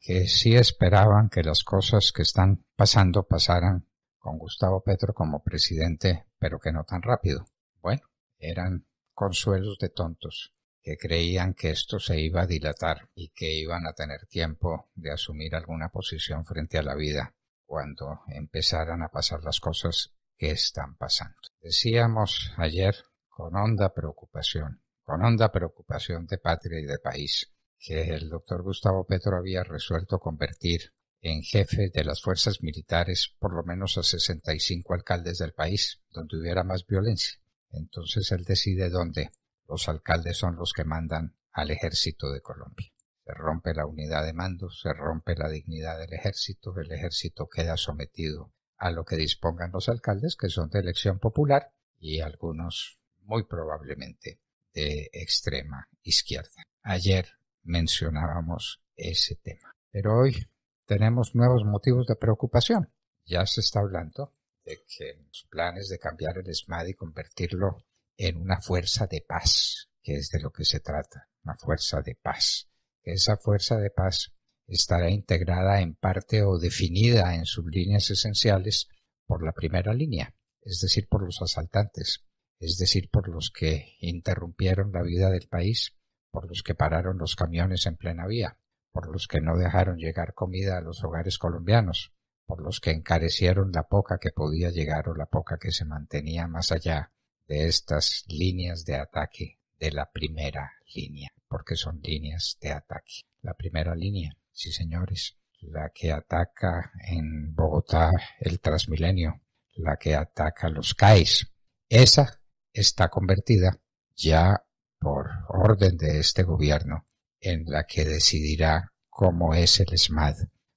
que sí esperaban que las cosas que están pasando pasaran con Gustavo Petro como presidente, pero que no tan rápido. Bueno, eran consuelos de tontos que creían que esto se iba a dilatar y que iban a tener tiempo de asumir alguna posición frente a la vida cuando empezaran a pasar las cosas que están pasando. Decíamos ayer con honda preocupación, con honda preocupación de patria y de país, que el doctor Gustavo Petro había resuelto convertir en jefe de las fuerzas militares por lo menos a 65 alcaldes del país, donde hubiera más violencia. Entonces él decide dónde. Los alcaldes son los que mandan al ejército de Colombia. Se rompe la unidad de mando, se rompe la dignidad del ejército, el ejército queda sometido a lo que dispongan los alcaldes, que son de elección popular y algunos muy probablemente de extrema izquierda. Ayer mencionábamos ese tema. Pero hoy tenemos nuevos motivos de preocupación. Ya se está hablando de que los planes de cambiar el SMAD y convertirlo en una fuerza de paz, que es de lo que se trata, una fuerza de paz. Esa fuerza de paz estará integrada en parte o definida en sus líneas esenciales por la primera línea, es decir, por los asaltantes, es decir, por los que interrumpieron la vida del país por los que pararon los camiones en plena vía, por los que no dejaron llegar comida a los hogares colombianos, por los que encarecieron la poca que podía llegar o la poca que se mantenía más allá de estas líneas de ataque de la primera línea, porque son líneas de ataque. La primera línea, sí señores, la que ataca en Bogotá el Transmilenio, la que ataca los CAIS, esa está convertida ya por orden de este gobierno, en la que decidirá cómo es el SMAD,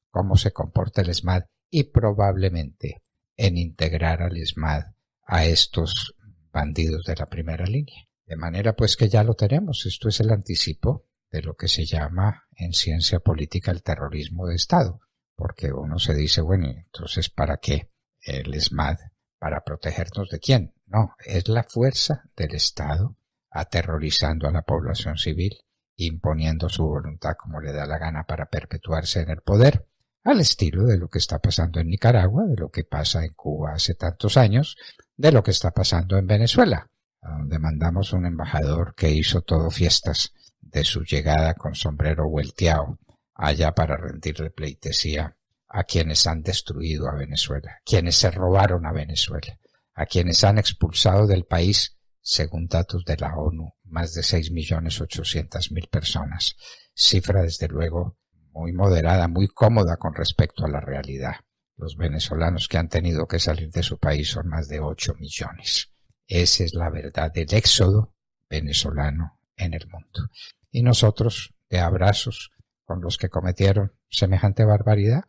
cómo se comporta el SMAD y probablemente en integrar al SMAD a estos bandidos de la primera línea. De manera pues que ya lo tenemos. Esto es el anticipo de lo que se llama en ciencia política el terrorismo de Estado. Porque uno se dice, bueno, entonces ¿para qué el SMAD? ¿Para protegernos de quién? No, es la fuerza del Estado aterrorizando a la población civil, imponiendo su voluntad como le da la gana para perpetuarse en el poder, al estilo de lo que está pasando en Nicaragua, de lo que pasa en Cuba hace tantos años, de lo que está pasando en Venezuela, donde mandamos un embajador que hizo todo fiestas de su llegada con sombrero vuelteado allá para rendirle pleitesía a quienes han destruido a Venezuela, quienes se robaron a Venezuela, a quienes han expulsado del país según datos de la ONU, más de 6.800.000 personas, cifra desde luego muy moderada, muy cómoda con respecto a la realidad. Los venezolanos que han tenido que salir de su país son más de 8 millones. Esa es la verdad del éxodo venezolano en el mundo. Y nosotros, de abrazos con los que cometieron semejante barbaridad,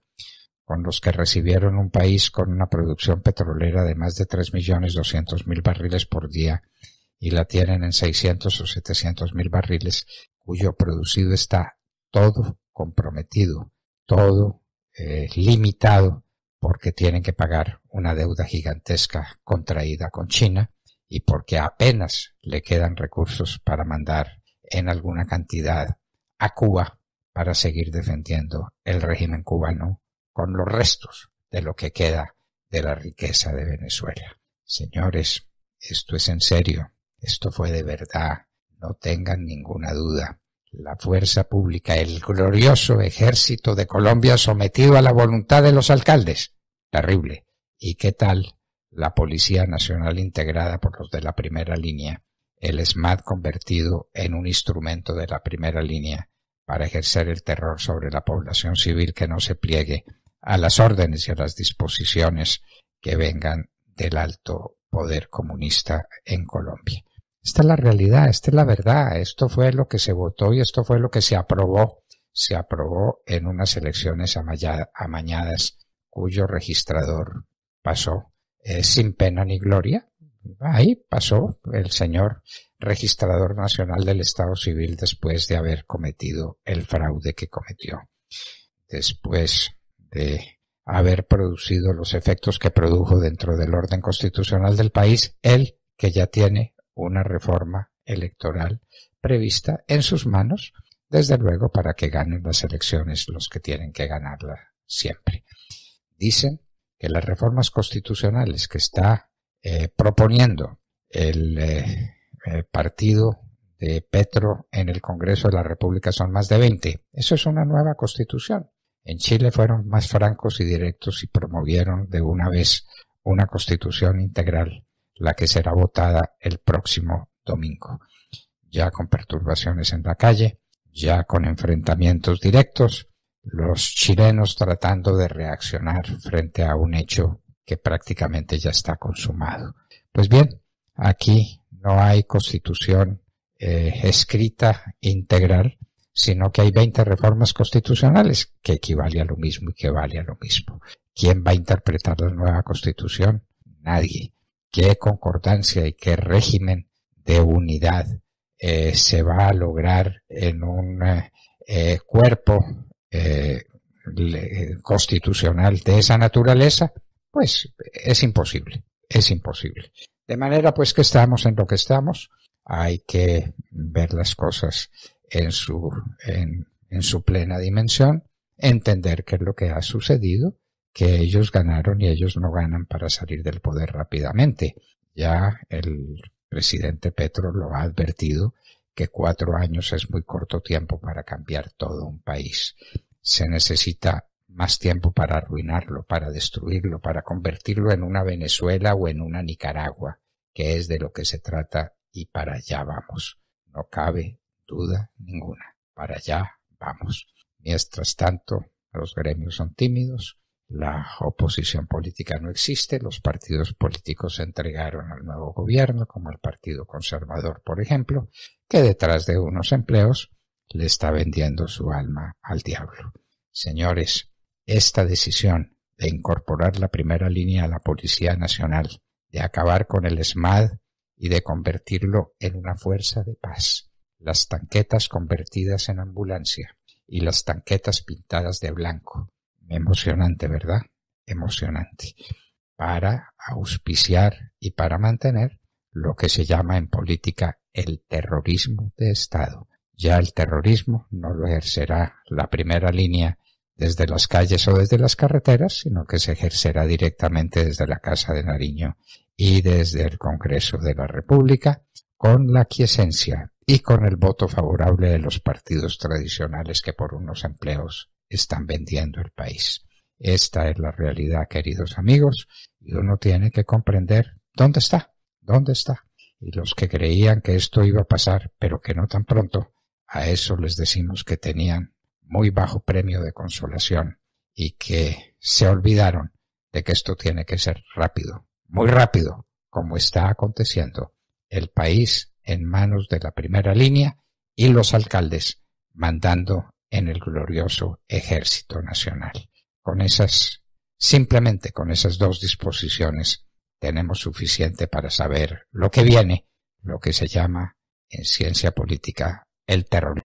con los que recibieron un país con una producción petrolera de más de 3.200.000 barriles por día y la tienen en 600 o 700.000 barriles, cuyo producido está todo comprometido, todo eh, limitado, porque tienen que pagar una deuda gigantesca contraída con China y porque apenas le quedan recursos para mandar en alguna cantidad a Cuba para seguir defendiendo el régimen cubano con los restos de lo que queda de la riqueza de Venezuela. Señores, esto es en serio, esto fue de verdad, no tengan ninguna duda. La fuerza pública, el glorioso ejército de Colombia sometido a la voluntad de los alcaldes. Terrible. ¿Y qué tal la Policía Nacional integrada por los de la primera línea? El SMAT convertido en un instrumento de la primera línea para ejercer el terror sobre la población civil que no se pliegue a las órdenes y a las disposiciones que vengan del alto poder comunista en Colombia. Esta es la realidad, esta es la verdad, esto fue lo que se votó y esto fue lo que se aprobó. Se aprobó en unas elecciones amañadas cuyo registrador pasó eh, sin pena ni gloria. Ahí pasó el señor registrador nacional del Estado Civil después de haber cometido el fraude que cometió. Después de haber producido los efectos que produjo dentro del orden constitucional del país, él que ya tiene una reforma electoral prevista en sus manos, desde luego para que ganen las elecciones los que tienen que ganarla siempre. Dicen que las reformas constitucionales que está eh, proponiendo el eh, eh, partido de Petro en el Congreso de la República son más de 20. Eso es una nueva constitución. En Chile fueron más francos y directos y promovieron de una vez una constitución integral, la que será votada el próximo domingo. Ya con perturbaciones en la calle, ya con enfrentamientos directos, los chilenos tratando de reaccionar frente a un hecho que prácticamente ya está consumado. Pues bien, aquí no hay constitución eh, escrita integral, sino que hay 20 reformas constitucionales que equivale a lo mismo y que vale a lo mismo. ¿Quién va a interpretar la nueva constitución? Nadie. ¿Qué concordancia y qué régimen de unidad eh, se va a lograr en un eh, eh, cuerpo constitucional de esa naturaleza? Pues es imposible, es imposible. De manera pues que estamos en lo que estamos, hay que ver las cosas en su, plena dimensión, entender qué es lo que ha sucedido, que ellos ganaron y ellos no ganan para salir del poder rápidamente. Ya el presidente Petro lo ha advertido que cuatro años es muy corto tiempo para cambiar todo un país. Se necesita más tiempo para arruinarlo, para destruirlo, para convertirlo en una Venezuela o en una Nicaragua, que es de lo que se trata y para allá vamos. No cabe duda ninguna. Para allá vamos. Mientras tanto, los gremios son tímidos, la oposición política no existe, los partidos políticos se entregaron al nuevo gobierno, como el Partido Conservador, por ejemplo, que detrás de unos empleos le está vendiendo su alma al diablo. Señores, esta decisión de incorporar la primera línea a la Policía Nacional, de acabar con el SMAD y de convertirlo en una fuerza de paz, las tanquetas convertidas en ambulancia y las tanquetas pintadas de blanco. Emocionante, ¿verdad? Emocionante. Para auspiciar y para mantener lo que se llama en política el terrorismo de Estado. Ya el terrorismo no lo ejercerá la primera línea desde las calles o desde las carreteras, sino que se ejercerá directamente desde la Casa de Nariño y desde el Congreso de la República, con la quiesencia y con el voto favorable de los partidos tradicionales que por unos empleos están vendiendo el país. Esta es la realidad, queridos amigos, y uno tiene que comprender dónde está, dónde está. Y los que creían que esto iba a pasar, pero que no tan pronto, a eso les decimos que tenían muy bajo premio de consolación y que se olvidaron de que esto tiene que ser rápido, muy rápido, como está aconteciendo. El país en manos de la primera línea y los alcaldes mandando en el glorioso ejército nacional. Con esas, simplemente con esas dos disposiciones tenemos suficiente para saber lo que viene, lo que se llama en ciencia política el terrorismo.